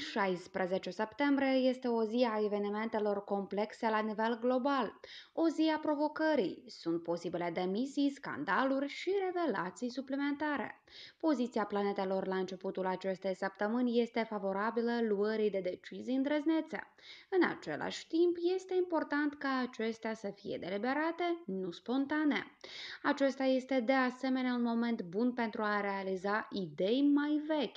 16 septembrie este o zi a evenimentelor complexe la nivel global, o zi a provocării. Sunt posibile demisii, scandaluri și revelații suplimentare. Poziția planetelor la începutul acestei săptămâni este favorabilă luării de decizii îndrăznețe. În același timp, este important ca acestea să fie deliberate, nu spontane. Acesta este de asemenea un moment bun pentru a realiza idei mai vechi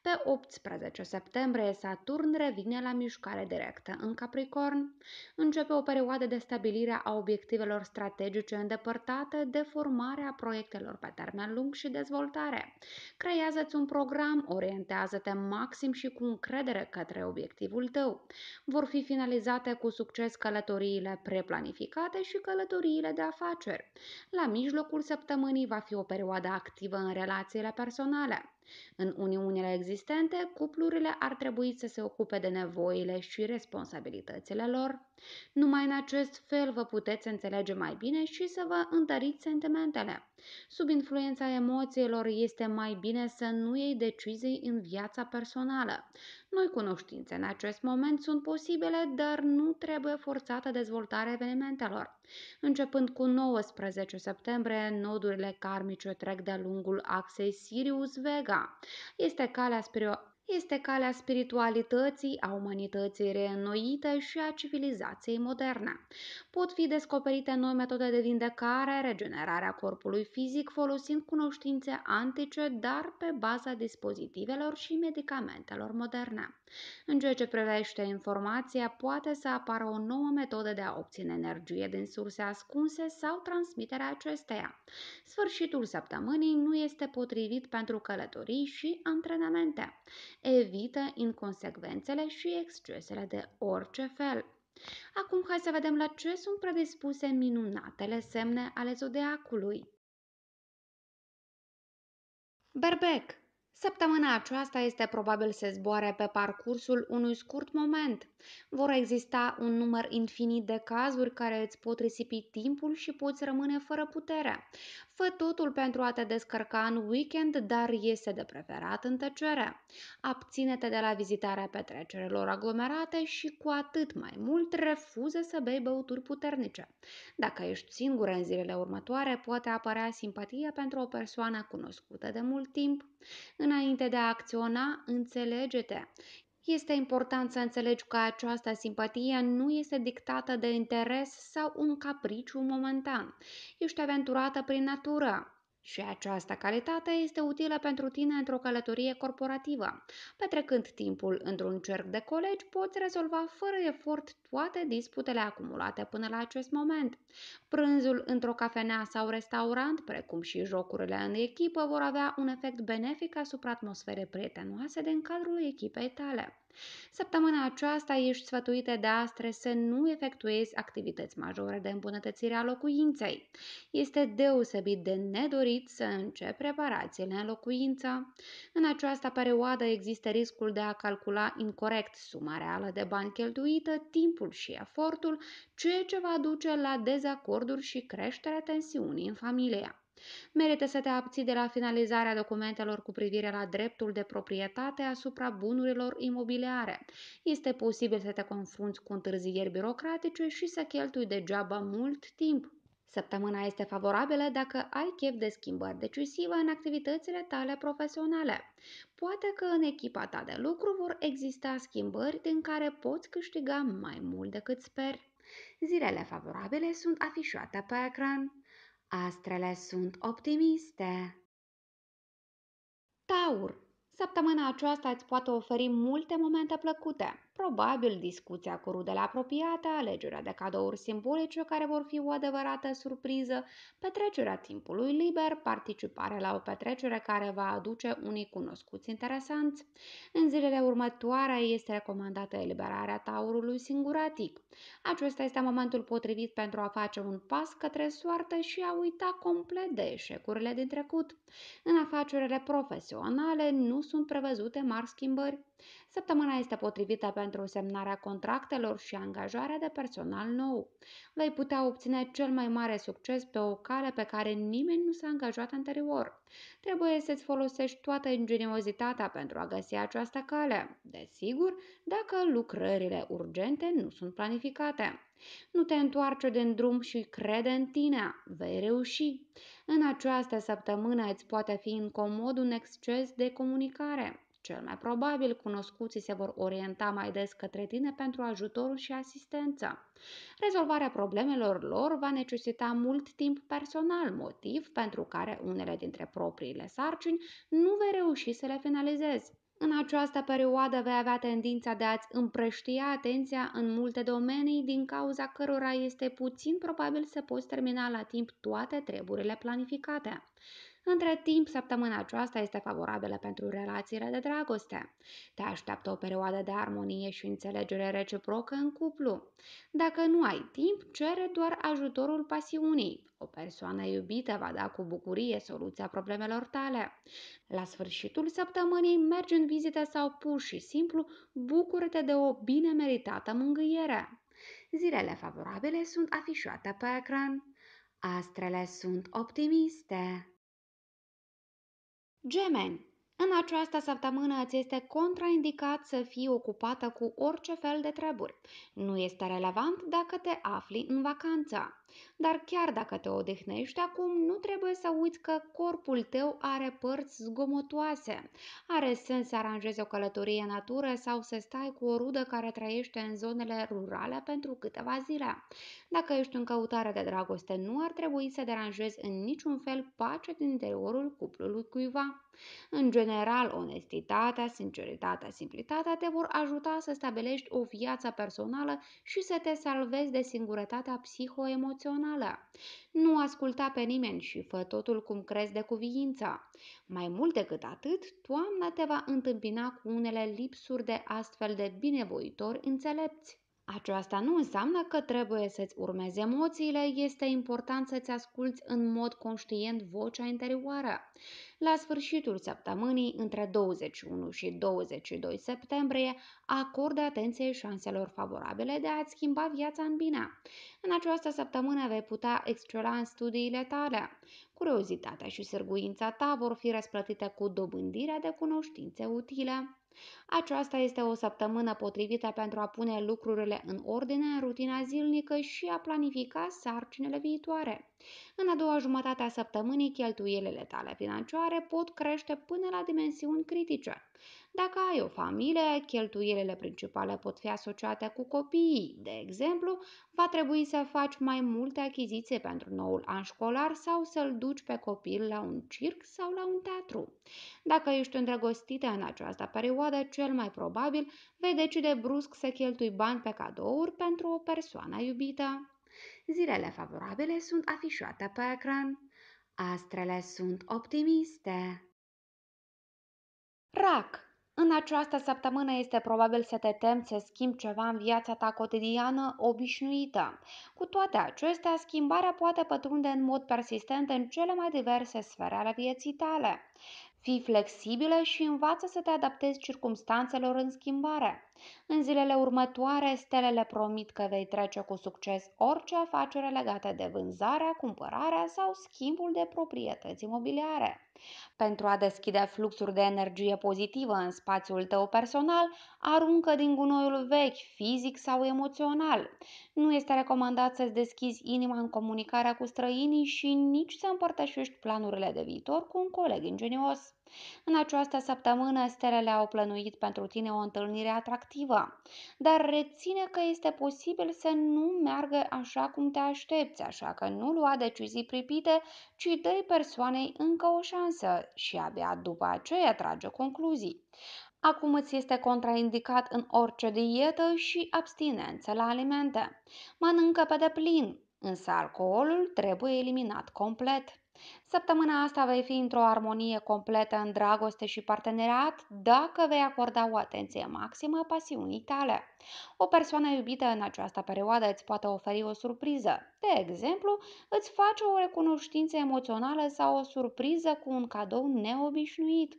pe 18 septembrie, Saturn revine la mișcare directă în Capricorn. Începe o perioadă de stabilire a obiectivelor strategice îndepărtate, de formare a proiectelor pe termen lung și dezvoltare. Creează-ți un program, orientează-te maxim și cu încredere către obiectivul tău. Vor fi finalizate cu succes călătoriile preplanificate și călătoriile de afaceri. La mijlocul săptămânii va fi o perioadă activă în relațiile personale. În uniunile existente, cuplurile ar trebui să se ocupe de nevoile și responsabilitățile lor, numai în acest fel vă puteți înțelege mai bine și să vă întăriți sentimentele. Sub influența emoțiilor este mai bine să nu iei decizii în viața personală. Noi cunoștințe în acest moment sunt posibile, dar nu trebuie forțată dezvoltarea evenimentelor. Începând cu 19 septembrie, nodurile karmice trec de-a lungul axei Sirius-Vega. Este calea spre este calea spiritualității, a umanității reînnoite și a civilizației moderne. Pot fi descoperite noi metode de vindecare, regenerarea corpului fizic folosind cunoștințe antice, dar pe baza dispozitivelor și medicamentelor moderne. În ceea ce privește informația, poate să apară o nouă metodă de a obține energie din surse ascunse sau transmiterea acesteia. Sfârșitul săptămânii nu este potrivit pentru călătorii și antrenamente. Evită inconsecvențele și excesele de orice fel. Acum hai să vedem la ce sunt predispuse minunatele semne ale zodiacului. Berbec Săptămâna aceasta este probabil să zboare pe parcursul unui scurt moment vor exista un număr infinit de cazuri care îți pot risipi timpul și poți rămâne fără putere. Fă totul pentru a te descărca în weekend, dar este de preferat în tăcere. Abține-te de la vizitarea petrecerilor aglomerate și cu atât mai mult refuză să bei băuturi puternice. Dacă ești singur în zilele următoare, poate apărea simpatia pentru o persoană cunoscută de mult timp. Înainte de a acționa, înțelege-te. Este important să înțelegi că această simpatie nu este dictată de interes sau un capriciu momentan. Ești aventurată prin natură. Și această calitate este utilă pentru tine într-o călătorie corporativă. Petrecând timpul într-un cerc de colegi, poți rezolva fără efort toate disputele acumulate până la acest moment. Prânzul într-o cafenea sau restaurant, precum și jocurile în echipă, vor avea un efect benefic asupra atmosferei prietenoase din cadrul echipei tale. Săptămâna aceasta ești sfătuită de astre să nu efectuezi activități majore de îmbunătățire a locuinței. Este deosebit de nedorit să începi reparațiile în locuință. În această perioadă există riscul de a calcula incorrect suma reală de bani cheltuită, timpul și efortul, ceea ce va duce la dezacorduri și creșterea tensiunii în familie. Merită să te abții de la finalizarea documentelor cu privire la dreptul de proprietate asupra bunurilor imobiliare. Este posibil să te confrunți cu întârzieri birocratice și să cheltui degeaba mult timp. Săptămâna este favorabilă dacă ai chef de schimbări decisive în activitățile tale profesionale. Poate că în echipa ta de lucru vor exista schimbări din care poți câștiga mai mult decât speri. Zilele favorabile sunt afișate pe ecran. Astrele sunt optimiste. Taur, săptămâna aceasta îți poate oferi multe momente plăcute. Probabil discuția cu rudele apropiate, alegerea de cadouri simbolice care vor fi o adevărată surpriză, petrecerea timpului liber, participare la o petrecere care va aduce unii cunoscuți interesanți. În zilele următoare este recomandată eliberarea taurului singuratic. Acesta este momentul potrivit pentru a face un pas către soartă și a uita complet de eșecurile din trecut. În afacerile profesionale nu sunt prevăzute mari schimbări. Săptămâna este potrivită pentru semnarea contractelor și angajarea de personal nou. Vei putea obține cel mai mare succes pe o cale pe care nimeni nu s-a angajat anterior. Trebuie să-ți folosești toată ingeniozitatea pentru a găsi această cale, desigur, dacă lucrările urgente nu sunt planificate. Nu te întoarce din drum și crede în tine, vei reuși. În această săptămână îți poate fi incomod un exces de comunicare. Cel mai probabil, cunoscuții se vor orienta mai des către tine pentru ajutorul și asistență. Rezolvarea problemelor lor va necesita mult timp personal, motiv pentru care unele dintre propriile sarcini nu vei reuși să le finalizezi. În această perioadă vei avea tendința de a-ți împrăștia atenția în multe domenii, din cauza cărora este puțin probabil să poți termina la timp toate treburile planificate. Între timp, săptămâna aceasta este favorabilă pentru relațiile de dragoste. Te așteaptă o perioadă de armonie și înțelegere reciprocă în cuplu. Dacă nu ai timp, cere doar ajutorul pasiunii. O persoană iubită va da cu bucurie soluția problemelor tale. La sfârșitul săptămânii, mergi în vizită sau pur și simplu bucură-te de o bine meritată mângâiere. Zilele favorabile sunt afișate pe ecran. Astrele sunt optimiste. Gemeni, în această săptămână ți este contraindicat să fii ocupată cu orice fel de treburi. Nu este relevant dacă te afli în vacanță. Dar chiar dacă te odihnești acum, nu trebuie să uiți că corpul tău are părți zgomotoase. Are sens să aranjezi o călătorie în natură sau să stai cu o rudă care trăiește în zonele rurale pentru câteva zile. Dacă ești în căutare de dragoste, nu ar trebui să deranjezi în niciun fel pacea din interiorul cuplului cuiva. În general, onestitatea, sinceritatea, simplitatea te vor ajuta să stabilești o viață personală și să te salvezi de singurătatea psihoemoțională emoțională. Nu asculta pe nimeni și fă totul cum crezi de cuviință. Mai mult decât atât, toamna te va întâmpina cu unele lipsuri de astfel de binevoitori înțelepți. Aceasta nu înseamnă că trebuie să-ți urmezi emoțiile, este important să-ți asculți în mod conștient vocea interioară. La sfârșitul săptămânii, între 21 și 22 septembrie, acordă atenție șanselor favorabile de a-ți schimba viața în bine. În această săptămână vei putea excela în studiile tale. Curiozitatea și sârguința ta vor fi răsplătite cu dobândirea de cunoștințe utile. Aceasta este o săptămână potrivită pentru a pune lucrurile în ordine în rutina zilnică și a planifica sarcinile viitoare. În a doua jumătate a săptămânii, cheltuielile tale financiare pot crește până la dimensiuni critice. Dacă ai o familie, cheltuielile principale pot fi asociate cu copiii. De exemplu, va trebui să faci mai multe achiziții pentru noul an școlar sau să-l duci pe copil la un circ sau la un teatru. Dacă ești îndrăgostită în această perioadă, cel mai probabil vei decide brusc să cheltui bani pe cadouri pentru o persoană iubită. Zilele favorabile sunt afișate pe ecran. Astrele sunt optimiste. Rac în această săptămână este probabil să te temi să schimbi ceva în viața ta cotidiană obișnuită. Cu toate acestea, schimbarea poate pătrunde în mod persistent în cele mai diverse sfere ale vieții tale. Fii flexibilă și învață să te adaptezi circumstanțelor în schimbare. În zilele următoare, stelele promit că vei trece cu succes orice afacere legată de vânzarea, cumpărarea sau schimbul de proprietăți imobiliare. Pentru a deschide fluxuri de energie pozitivă în spațiul tău personal, aruncă din gunoiul vechi, fizic sau emoțional. Nu este recomandat să-ți deschizi inima în comunicarea cu străinii și nici să împărtășești planurile de viitor cu un coleg ingenios. În această săptămână, stelele au plănuit pentru tine o întâlnire atractivă, dar reține că este posibil să nu meargă așa cum te aștepți, așa că nu lua decizii pripite, ci dă persoanei încă o șansă însă și abia după aceea trage concluzii. Acum îți este contraindicat în orice dietă și abstinență la alimente. Mănâncă pe deplin, însă alcoolul trebuie eliminat complet. Săptămâna asta vei fi într-o armonie completă în dragoste și parteneriat dacă vei acorda o atenție maximă pasiunii tale. O persoană iubită în această perioadă îți poate oferi o surpriză. De exemplu, îți face o recunoștință emoțională sau o surpriză cu un cadou neobișnuit.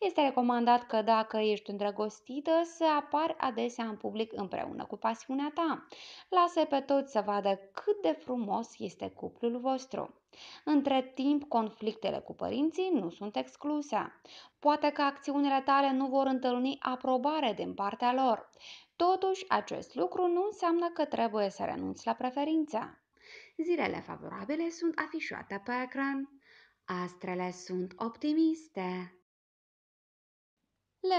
Este recomandat că dacă ești îndrăgostită să apari adesea în public împreună cu pasiunea ta. Lasă pe toți să vadă cât de frumos este cuplul vostru. Între timp, conflictele cu părinții nu sunt excluse. Poate că acțiunile tale nu vor întâlni aprobare din partea lor. Totuși, acest lucru nu înseamnă că trebuie să renunți la preferința. Zilele favorabile sunt afișate pe ecran. Astrele sunt optimiste.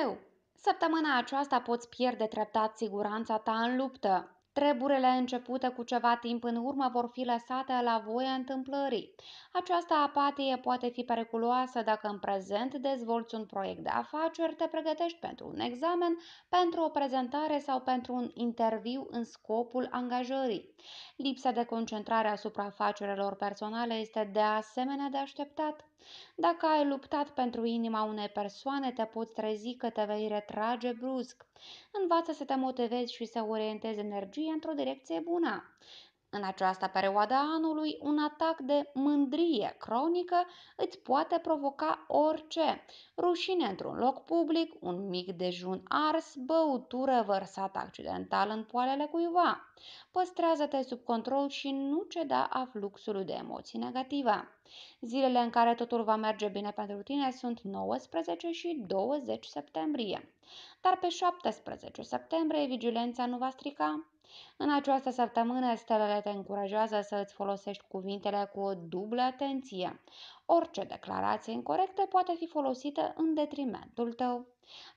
Leu, săptămâna aceasta poți pierde treptat siguranța ta în luptă. Treburile începute cu ceva timp în urmă vor fi lăsate la voia întâmplării. Această apatie poate fi periculoasă dacă în prezent dezvolți un proiect de afaceri, te pregătești pentru un examen, pentru o prezentare sau pentru un interviu în scopul angajării. Lipsa de concentrare asupra afacerilor personale este de asemenea de așteptat. Dacă ai luptat pentru inima unei persoane, te poți trezi că te vei retrage brusc. Învață să te motivezi și să orientezi energia fie într-o direcție bună. În această perioadă a anului, un atac de mândrie cronică îți poate provoca orice. Rușine într-un loc public, un mic dejun ars, băutură vărsată accidental în poalele cuiva. Păstrează-te sub control și nu ceda a fluxului de emoții negative. Zilele în care totul va merge bine pentru tine sunt 19 și 20 septembrie. Dar pe 17 septembrie vigilența nu va strica, în această săptămână, stelele te încurajează să îți folosești cuvintele cu o dublă atenție. Orice declarație incorrectă poate fi folosită în detrimentul tău.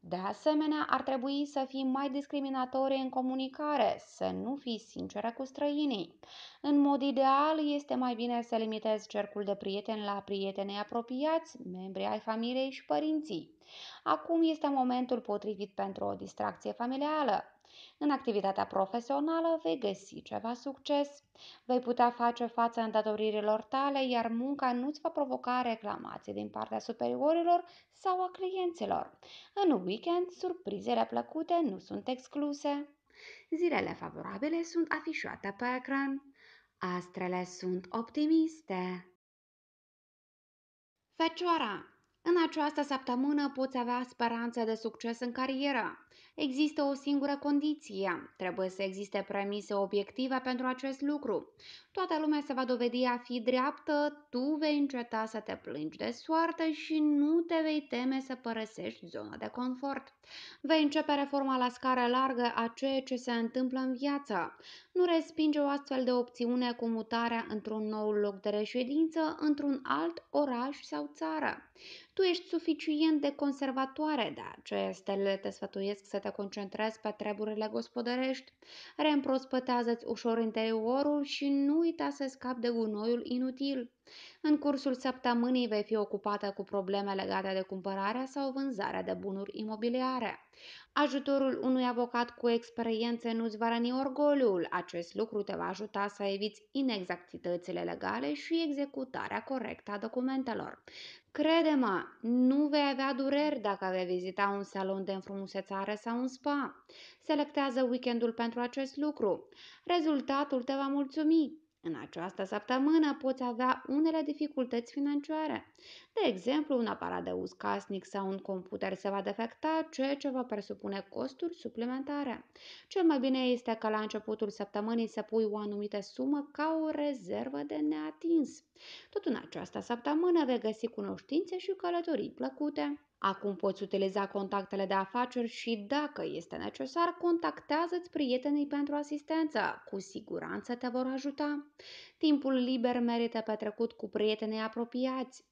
De asemenea, ar trebui să fii mai discriminatorie în comunicare, să nu fii sinceră cu străinii. În mod ideal, este mai bine să limitezi cercul de prieteni la prietenii apropiați, membri ai familiei și părinții. Acum este momentul potrivit pentru o distracție familială. În activitatea profesională vei găsi ceva succes, vei putea face față îndatoririlor tale, iar munca nu îți va provoca reclamații din partea superiorilor sau a clienților. În weekend, surprizele plăcute nu sunt excluse. Zilele favorabile sunt afișate pe ecran. Astrele sunt optimiste. Fecioara, în această săptămână poți avea speranțe de succes în carieră. Există o singură condiție. Trebuie să existe premise obiective pentru acest lucru toată lumea se va dovedi a fi dreaptă, tu vei înceta să te plângi de soartă și nu te vei teme să părăsești zona de confort. Vei începe reforma la scară largă a ceea ce se întâmplă în viață. Nu respinge o astfel de opțiune cu mutarea într-un nou loc de reședință, într-un alt oraș sau țară. Tu ești suficient de conservatoare, de aceea stelele te sfătuiesc să te concentrezi pe treburile gospodărești. Reîmprospătează-ți ușor interiorul și nu uita să scap de gunoiul inutil. În cursul săptămânii vei fi ocupată cu probleme legate de cumpărarea sau vânzarea de bunuri imobiliare. Ajutorul unui avocat cu experiențe nu-ți va răni orgoliul. Acest lucru te va ajuta să eviți inexactitățile legale și executarea corectă a documentelor. Crede-mă, nu vei avea dureri dacă vei vizita un salon de înfrumusețare sau un spa. Selectează weekendul pentru acest lucru. Rezultatul te va mulțumi. În această săptămână poți avea unele dificultăți financiare. De exemplu, un aparat de uz casnic sau un computer se va defecta, ceea ce va presupune costuri suplimentare. Cel mai bine este ca la începutul săptămânii să pui o anumită sumă ca o rezervă de neatins. Tot în această săptămână vei găsi cunoștințe și călătorii plăcute. Acum poți utiliza contactele de afaceri și, dacă este necesar, contactează-ți prietenii pentru asistență. Cu siguranță te vor ajuta. Timpul liber merită petrecut cu prietenii apropiați.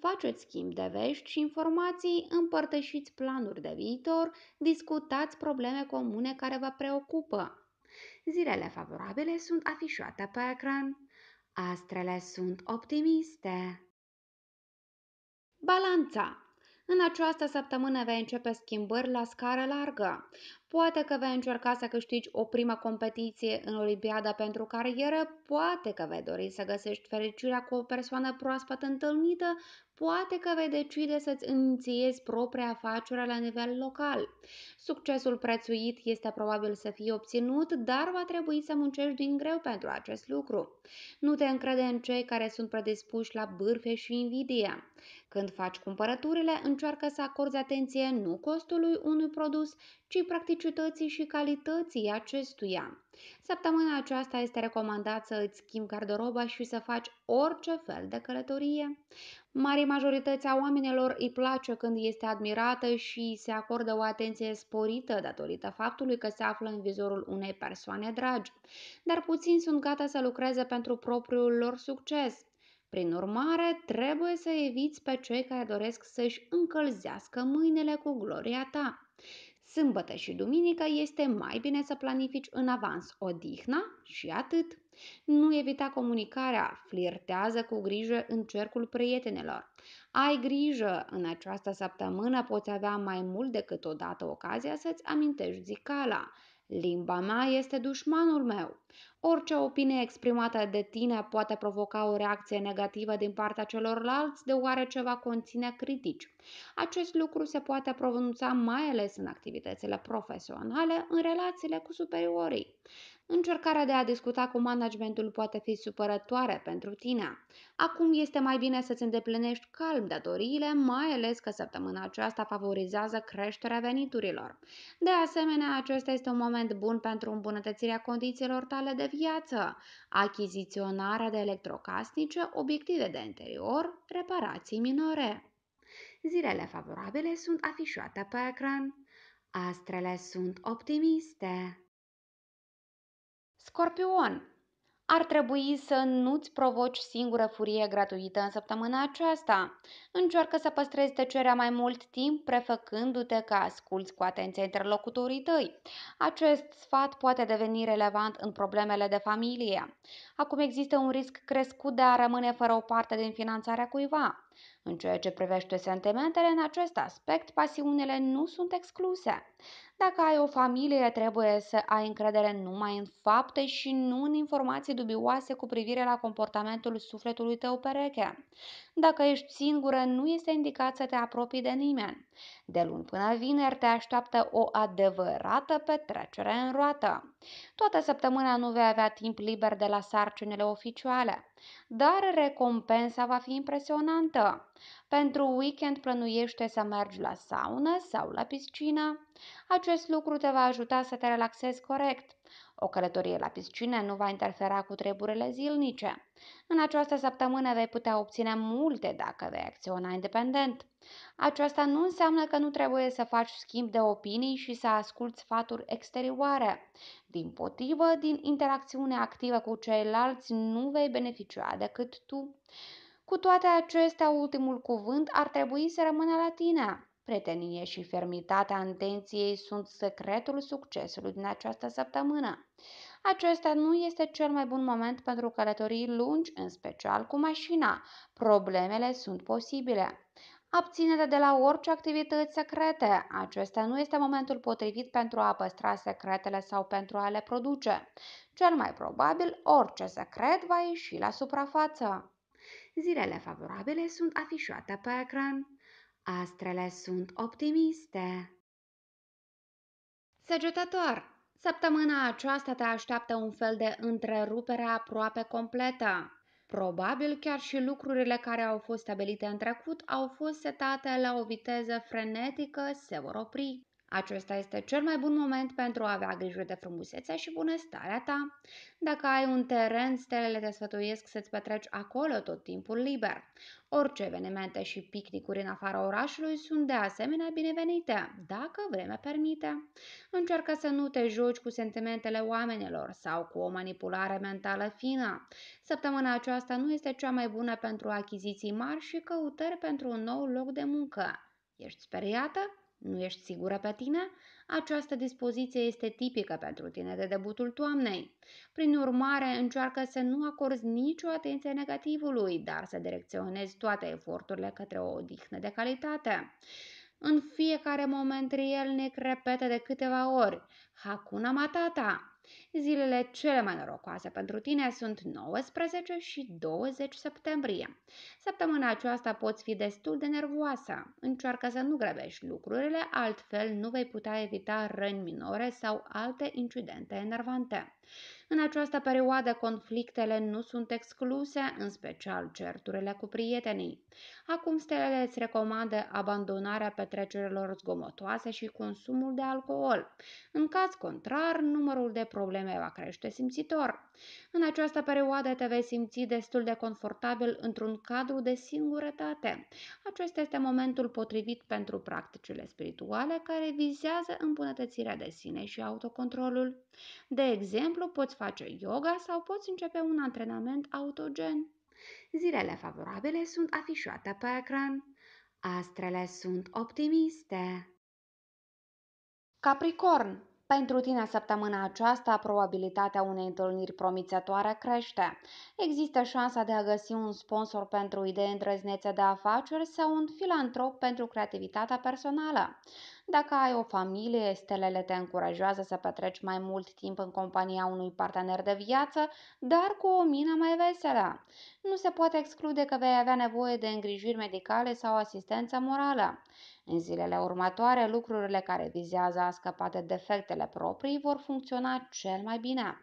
Faceți schimb de vești și informații, împărtășiți planuri de viitor, discutați probleme comune care vă preocupă. Zilele favorabile sunt afișate pe ecran. Astrele sunt optimiste. Balanța în această săptămână vei începe schimbări la scară largă. Poate că vei încerca să câștigi o primă competiție în Olimpiada pentru carieră, poate că vei dori să găsești fericirea cu o persoană proaspăt întâlnită, poate că vei decide să-ți inițiezi propria afacere la nivel local. Succesul prețuit este probabil să fie obținut, dar va trebui să muncești din greu pentru acest lucru. Nu te încrede în cei care sunt predispuși la bârfe și invidia. Când faci cumpărăturile, încearcă să acorzi atenție nu costului unui produs, ci practic vetusității și calității acestuia. Săptămâna aceasta este recomandat să îți schimbi garderoba și să faci orice fel de călătorie. Mare majoritatea oamenilor îi place când este admirată și se acordă o atenție sporită datorită faptului că se află în vizorul unei persoane dragi, dar puțini sunt gata să lucreze pentru propriul lor succes. Prin urmare, trebuie să eviți pe cei care doresc să-și încălzească mâinile cu gloria ta. Sâmbătă și duminică este mai bine să planifici în avans odihna și atât. Nu evita comunicarea, flirtează cu grijă în cercul prietenelor. Ai grijă, în această săptămână poți avea mai mult decât odată ocazia să-ți amintești zicala. Limba mea este dușmanul meu. Orice opinie exprimată de tine poate provoca o reacție negativă din partea celorlalți, deoarece va conține critici. Acest lucru se poate pronunța mai ales în activitățile profesionale, în relațiile cu superiorii. Încercarea de a discuta cu managementul poate fi supărătoare pentru tine. Acum este mai bine să-ți îndeplinești calm datoriile, mai ales că săptămâna aceasta favorizează creșterea veniturilor. De asemenea, acesta este un moment bun pentru îmbunătățirea condițiilor tale materiale de viață, achiziționarea de electrocasnice, obiective de interior, reparații minore. Zilele favorabile sunt afișate pe ecran. Astrele sunt optimiste. Scorpion ar trebui să nu-ți provoci singură furie gratuită în săptămâna aceasta. Încearcă să păstrezi tăcerea mai mult timp, prefăcându-te că asculți cu atenție interlocutorii tăi. Acest sfat poate deveni relevant în problemele de familie. Acum există un risc crescut de a rămâne fără o parte din finanțarea cuiva. În ceea ce privește sentimentele, în acest aspect, pasiunile nu sunt excluse dacă ai o familie, trebuie să ai încredere numai în fapte și nu în informații dubioase cu privire la comportamentul sufletului tău pereche. Dacă ești singură, nu este indicat să te apropii de nimeni. De luni până vineri te așteaptă o adevărată petrecere în roată. Toată săptămâna nu vei avea timp liber de la sarcinile oficiale, dar recompensa va fi impresionantă. Pentru weekend plănuiește să mergi la saună sau la piscină. Acest lucru te va ajuta să te relaxezi corect. O călătorie la piscină nu va interfera cu treburile zilnice. În această săptămână vei putea obține multe dacă vei acționa independent. Aceasta nu înseamnă că nu trebuie să faci schimb de opinii și să asculți sfaturi exterioare. Din potrivă, din interacțiune activă cu ceilalți nu vei beneficia decât tu. Cu toate acestea, ultimul cuvânt ar trebui să rămână la tine. Prietenie și fermitatea intenției sunt secretul succesului din această săptămână. Acesta nu este cel mai bun moment pentru călătorii lungi, în special cu mașina. Problemele sunt posibile. Abține-te de la orice activități secrete. Acesta nu este momentul potrivit pentru a păstra secretele sau pentru a le produce. Cel mai probabil, orice secret va ieși la suprafață. Zilele favorabile sunt afișate pe ecran. Astrele sunt optimiste. Săgetător, săptămâna aceasta te așteaptă un fel de întrerupere aproape completă. Probabil chiar și lucrurile care au fost stabilite în trecut au fost setate la o viteză frenetică se vor opri. Acesta este cel mai bun moment pentru a avea grijă de frumusețea și bunăstarea ta. Dacă ai un teren, stelele te sfătuiesc să-ți petreci acolo tot timpul liber. Orice evenimente și picnicuri în afara orașului sunt de asemenea binevenite, dacă vremea permite. Încearcă să nu te joci cu sentimentele oamenilor sau cu o manipulare mentală fină. Săptămâna aceasta nu este cea mai bună pentru achiziții mari și căutări pentru un nou loc de muncă. Ești speriată? Nu ești sigură pe tine? Această dispoziție este tipică pentru tine de debutul toamnei. Prin urmare, încearcă să nu acorzi nicio atenție negativului, dar să direcționezi toate eforturile către o odihnă de calitate. În fiecare moment, el ne repete de câteva ori, Hakuna Matata, Zilele cele mai norocoase pentru tine sunt 19 și 20 septembrie. Săptămâna aceasta poți fi destul de nervoasă. Încearcă să nu grăbești lucrurile, altfel nu vei putea evita răni minore sau alte incidente enervante. În această perioadă conflictele nu sunt excluse, în special certurile cu prietenii. Acum stelele îți recomandă abandonarea petrecerilor zgomotoase și consumul de alcool. În caz contrar, numărul de probleme va crește simțitor. În această perioadă te vei simți destul de confortabil într-un cadru de singurătate. Acesta este momentul potrivit pentru practicile spirituale care vizează îmbunătățirea de sine și autocontrolul. De exemplu, exemplu, poți face yoga sau poți începe un antrenament autogen. Zilele favorabile sunt afișate pe ecran. Astrele sunt optimiste. Capricorn, pentru tine săptămâna aceasta, probabilitatea unei întâlniri promițătoare crește. Există șansa de a găsi un sponsor pentru idei îndrăznețe de afaceri sau un filantrop pentru creativitatea personală. Dacă ai o familie, stelele te încurajează să petreci mai mult timp în compania unui partener de viață, dar cu o mină mai veselă. Nu se poate exclude că vei avea nevoie de îngrijiri medicale sau asistență morală. În zilele următoare, lucrurile care vizează a scăpa de defectele proprii vor funcționa cel mai bine.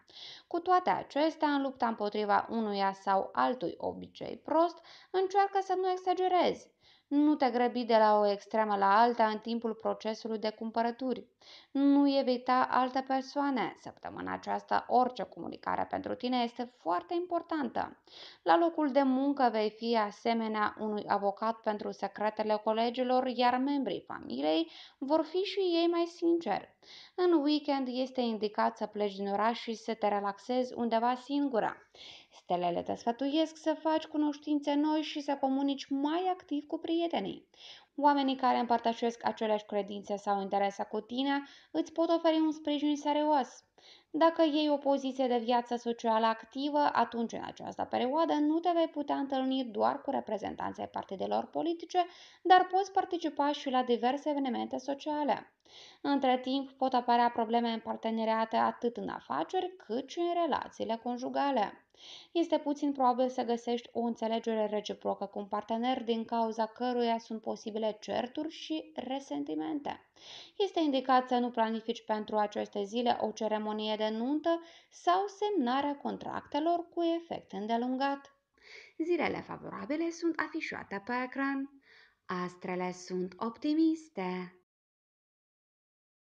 Cu toate acestea, în lupta împotriva unuia sau altui obicei prost, încearcă să nu exagerezi. Nu te grăbi de la o extremă la alta în timpul procesului de cumpărături. Nu evita alte persoane. Săptămâna aceasta orice comunicare pentru tine este foarte importantă. La locul de muncă vei fi asemenea unui avocat pentru secretele colegilor, iar membrii familiei vor fi și ei mai sinceri. În weekend este indicat să pleci din oraș și să te relaxezi undeva singură. Stelele te sfătuiesc să faci cunoștințe noi și să comunici mai activ cu prietenii. Oamenii care împărtășesc aceleași credințe sau interese cu tine îți pot oferi un sprijin serios. Dacă iei o poziție de viață socială activă, atunci în această perioadă nu te vei putea întâlni doar cu reprezentanții partidelor politice, dar poți participa și la diverse evenimente sociale. Între timp pot apărea probleme în parteneriate atât în afaceri cât și în relațiile conjugale. Este puțin probabil să găsești o înțelegere reciprocă cu un partener din cauza căruia sunt posibile certuri și resentimente. Este indicat să nu planifici pentru aceste zile o ceremonie de nuntă sau semnarea contractelor cu efect îndelungat. Zilele favorabile sunt afișate pe ecran. Astrele sunt optimiste.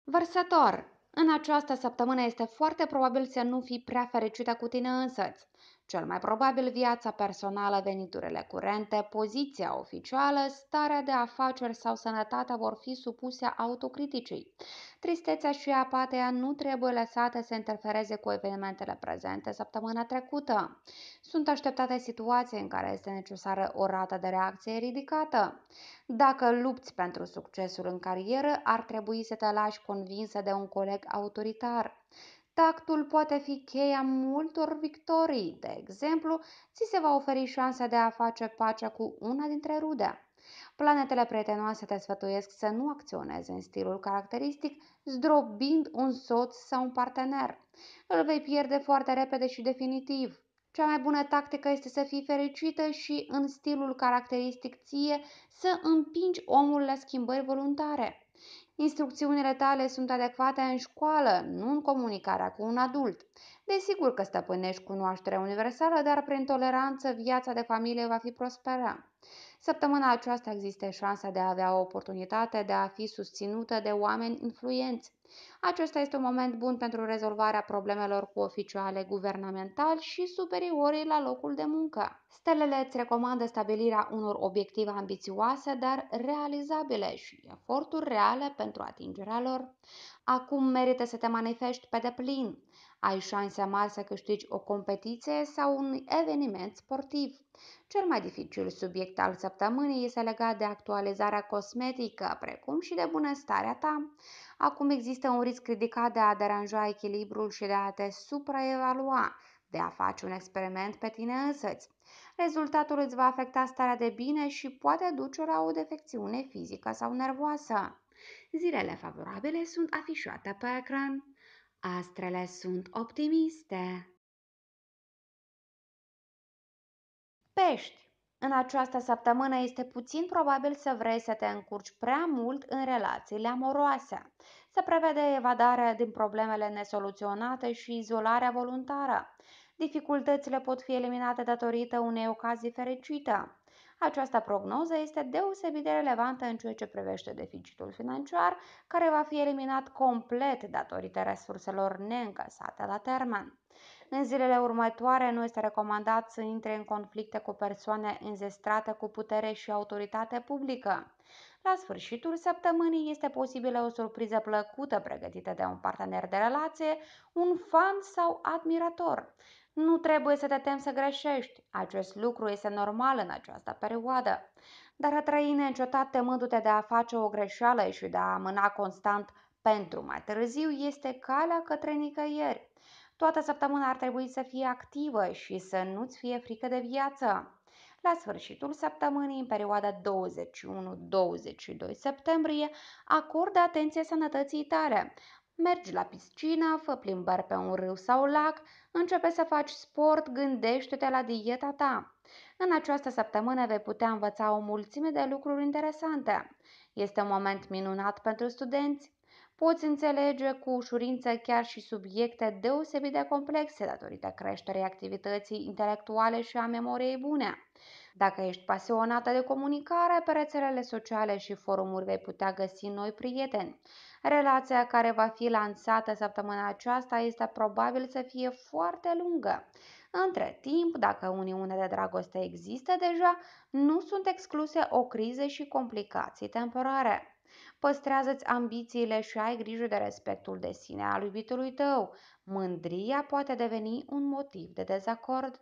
Vărsător! În această săptămână este foarte probabil să nu fii prea fericită cu tine însăți. Cel mai probabil viața personală, veniturile curente, poziția oficială, starea de afaceri sau sănătatea vor fi supuse autocriticii. Tristețea și apatia nu trebuie lăsate să interfereze cu evenimentele prezente săptămâna trecută. Sunt așteptate situații în care este necesară o rată de reacție ridicată. Dacă lupți pentru succesul în carieră, ar trebui să te lași convinsă de un coleg autoritar. Tactul poate fi cheia multor victorii. De exemplu, ți se va oferi șansa de a face pacea cu una dintre rude. Planetele prietenoase te sfătuiesc să nu acționezi în stilul caracteristic, zdrobind un soț sau un partener. Îl vei pierde foarte repede și definitiv. Cea mai bună tactică este să fii fericită și, în stilul caracteristic ție, să împingi omul la schimbări voluntare. Instrucțiunile tale sunt adecvate în școală, nu în comunicarea cu un adult. Desigur că stăpânești cunoașterea universală, dar prin toleranță viața de familie va fi prosperă. Săptămâna aceasta există șansa de a avea o oportunitate de a fi susținută de oameni influenți. Acesta este un moment bun pentru rezolvarea problemelor cu oficiale guvernamentali și superiorii la locul de muncă. Stelele îți recomandă stabilirea unor obiective ambițioase, dar realizabile și eforturi reale pentru atingerea lor. Acum merită să te manifesti pe deplin, ai șanse mari să câștigi o competiție sau un eveniment sportiv. Cel mai dificil subiect al săptămânii este legat de actualizarea cosmetică, precum și de bunăstarea ta. Acum există un risc ridicat de a deranja echilibrul și de a te supraevalua, de a face un experiment pe tine însăți. Rezultatul îți va afecta starea de bine și poate duce la o defecțiune fizică sau nervoasă. Zilele favorabile sunt afișate pe ecran. Astrele sunt optimiste. Pești! În această săptămână este puțin probabil să vrei să te încurci prea mult în relațiile amoroase. Se prevede evadarea din problemele nesoluționate și izolarea voluntară. Dificultățile pot fi eliminate datorită unei ocazii fericite. Această prognoză este deosebit de relevantă în ceea ce privește deficitul financiar, care va fi eliminat complet datorită resurselor neîncăsate la termen. În zilele următoare nu este recomandat să intre în conflicte cu persoane înzestrate cu putere și autoritate publică. La sfârșitul săptămânii este posibilă o surpriză plăcută pregătită de un partener de relație, un fan sau admirator. Nu trebuie să te temi să greșești. Acest lucru este normal în această perioadă. Dar a trăi neîncetat temându-te de a face o greșeală și de a amâna constant pentru mai târziu este calea către nicăieri. Toată săptămâna ar trebui să fie activă și să nu-ți fie frică de viață. La sfârșitul săptămânii, în perioada 21-22 septembrie, acordă atenție sănătății tale. Mergi la piscină, fă plimbări pe un râu sau lac, începe să faci sport, gândește-te la dieta ta. În această săptămână vei putea învăța o mulțime de lucruri interesante. Este un moment minunat pentru studenți. Poți înțelege cu ușurință chiar și subiecte deosebit de complexe datorită creșterii activității intelectuale și a memoriei bune. Dacă ești pasionată de comunicare, pe rețelele sociale și forumuri vei putea găsi noi prieteni. Relația care va fi lansată săptămâna aceasta este probabil să fie foarte lungă. Între timp, dacă uniune de dragoste există deja, nu sunt excluse o crize și complicații temporare. Păstrează-ți ambițiile și ai grijă de respectul de sine al iubitului tău. Mândria poate deveni un motiv de dezacord.